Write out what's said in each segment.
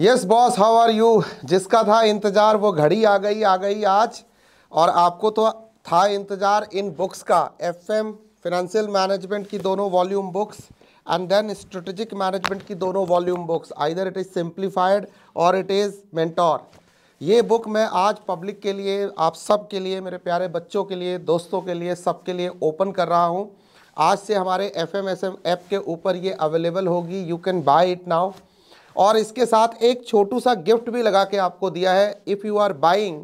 yes boss how are you जिसका था इंतज़ार वो घड़ी आ गई आ गई आज और आपको तो था इंतज़ार इन बुक्स का एफएम फिनेंशियल मैनेजमेंट की दोनों volume books and then strategic management की दोनों volume books either it is simplified और इट इज़ मेंटोर ये बुक मैं आज पब्लिक के लिए आप सब के लिए मेरे प्यारे बच्चों के लिए दोस्तों के लिए सब के लिए ओपन कर रहा हूँ आज से हमारे एफ एम ऐप के ऊपर ये अवेलेबल होगी you can buy it now और इसके साथ एक छोटू सा गिफ्ट भी लगा के आपको दिया है if you are buying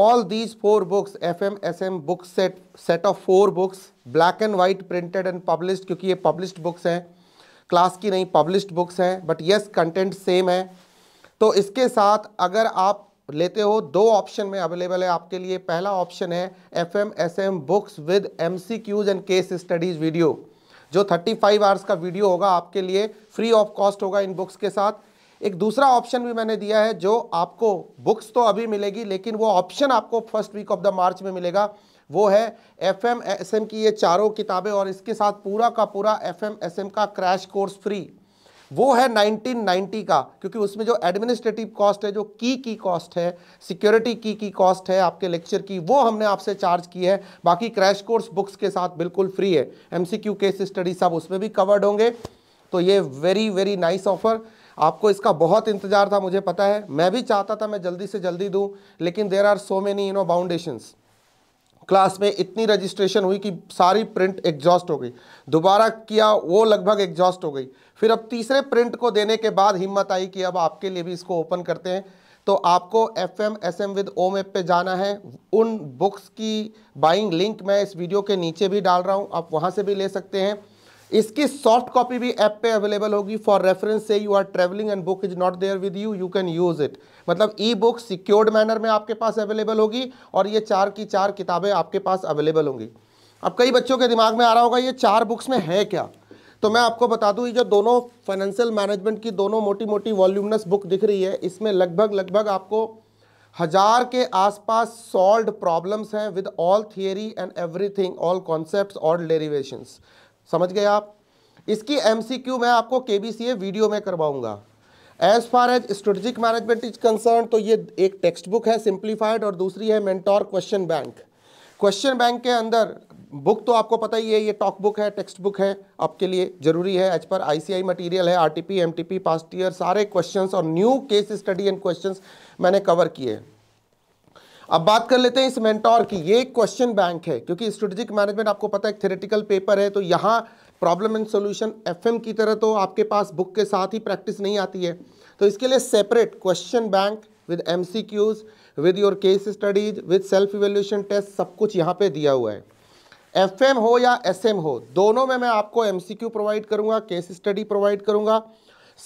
all these four books F M S M book set set of four books black and white printed and publish क्योंकि ये पब्लिश्ड बुक्स हैं क्लास की नहीं पब्लिश्ड बुक्स हैं बट येस कंटेंट सेम है तो इसके साथ अगर आप लेते हो दो ऑप्शन में अवेलेबल है आपके लिए पहला ऑप्शन है F M S M books with M C Qs and case studies video जो 35 फाइव आवर्स का वीडियो होगा आपके लिए फ्री ऑफ कॉस्ट होगा इन बुक्स के साथ एक दूसरा ऑप्शन भी मैंने दिया है जो आपको बुक्स तो अभी मिलेगी लेकिन वो ऑप्शन आपको first week of the March में मिलेगा वो है एफ एम एस एम की ये चारों किताबें और इसके साथ पूरा का पूरा एफ एम एस एम का क्रैश कोर्स फ्री वो है 1990 का क्योंकि उसमें जो एडमिनिस्ट्रेटिव कॉस्ट है जो की की कॉस्ट है सिक्योरिटी की की कॉस्ट है आपके लेक्चर की वो हमने आपसे चार्ज की है बाकी क्रैश कोर्स बुक्स के साथ बिल्कुल फ्री है एमसीक्यू केस स्टडी सब उसमें भी कवर्ड होंगे तो ये वेरी वेरी नाइस ऑफर आपको इसका बहुत इंतजार था मुझे पता है मैं भी चाहता था मैं जल्दी से जल्दी दूँ लेकिन there are so many you know foundations class में इतनी रजिस्ट्रेशन हुई कि सारी प्रिंट एग्जॉस्ट हो गई दोबारा किया वो लगभग एग्जॉस्ट हो गई फिर अब तीसरे प्रिंट को देने के बाद हिम्मत आई कि अब आपके लिए भी इसको ओपन करते हैं तो आपको F M S M with Om app पर जाना है उन बुक्स की बाइंग लिंक मैं इस वीडियो के नीचे भी डाल रहा हूँ आप वहाँ से भी ले सकते हैं इसकी सॉफ्ट कॉपी भी ऐप पे अवेलेबल होगी for reference say you are travelling and book is not there with you you can use it मतलब ई बुक सिक्योर्ड मैनर में आपके पास अवेलेबल होगी और ये चार की चार किताबें आपके पास अवेलेबल होंगी अब कई बच्चों के दिमाग में आ रहा होगा ये चार बुक्स में है क्या तो मैं आपको बता दूँ ये जो दोनों फाइनेंशियल मैनेजमेंट की दोनों मोटी मोटी वॉल्यूमनस बुक दिख रही है इसमें लगभग लगभग आपको हजार के आसपास सॉल्व प्रॉब्लम्स हैं with all theory and everything all concepts all derivations समझ गए आप इसकी एमसीक्यू मैं आपको केबीसीए वीडियो में करवाऊंगा as far as strategic management is concern तो ये एक टेक्स्ट बुक है सिंप्लीफाइड और दूसरी है mentor question bank question bank के अंदर बुक तो आपको पता ही है ये टॉक बुक है टेक्स्ट बुक है आपके लिए जरूरी है एज पर आईसीआई मटेरियल है आरटीपी एमटीपी पास्ट ईयर सारे क्वेश्चंस और new case study and questions मैंने कवर किए हैं अब बात कर लेते हैं इस मेंटोर की ये एक क्वेश्चन बैंक है क्योंकि स्ट्रेटेजिक मैनेजमेंट आपको पता है एक थेरेटिकल पेपर है तो यहाँ प्रॉब्लम एंड सोल्यूशन एफएम की तरह तो आपके पास बुक के साथ ही प्रैक्टिस नहीं आती है तो इसके लिए separate question bank with M C Qs with your case studies with self evaluation test सब कुछ यहाँ पर दिया हुआ है एफ हो या एस हो दोनों में मैं आपको एम सी क्यू प्रोवाइड करूँगा केस स्टडी प्रोवाइड करूँगा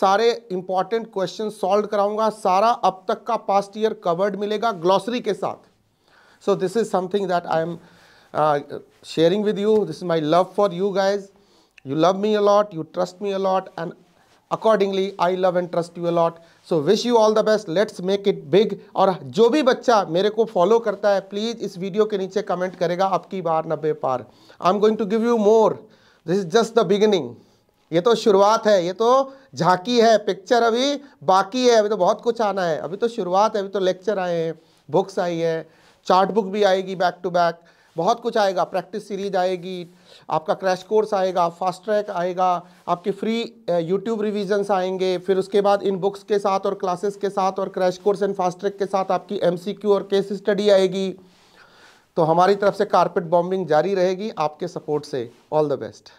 सारे इंपॉर्टेंट क्वेश्चन सॉल्व कराऊंगा सारा अब तक का पास्ट ईयर कवर्ड मिलेगा ग्लॉसरी के साथ so this is something that I am sharing with you this is my love for you guys you love me a lot you trust me a lot and accordingly I love and trust you a lot so wish you all the best let's make it big और जो भी बच्चा मेरे को follow करता है please इस video के नीचे कमेंट करेगा आपकी बार नब्बे पार I am going to give you more this is just the beginning ये तो शुरुआत है ये तो झांकी है पिक्चर अभी बाकी है अभी तो बहुत कुछ आना है अभी तो शुरुआत है अभी तो लेक्चर आए हैं बुक्स आई है चार्ट बुक भी आएगी बैक टू बैक बहुत कुछ आएगा प्रैक्टिस सीरीज आएगी आपका क्रैश कोर्स आएगा फास्ट ट्रैक आएगा आपके फ्री यूट्यूब रिविजन्स आएंगे फिर उसके बाद इन बुक्स के साथ और क्लासेस के साथ और crash course and fast track के साथ आपकी एम और केस स्टडी आएगी तो हमारी तरफ से कारपेट बॉम्बिंग जारी रहेगी आपके सपोर्ट से ऑल द बेस्ट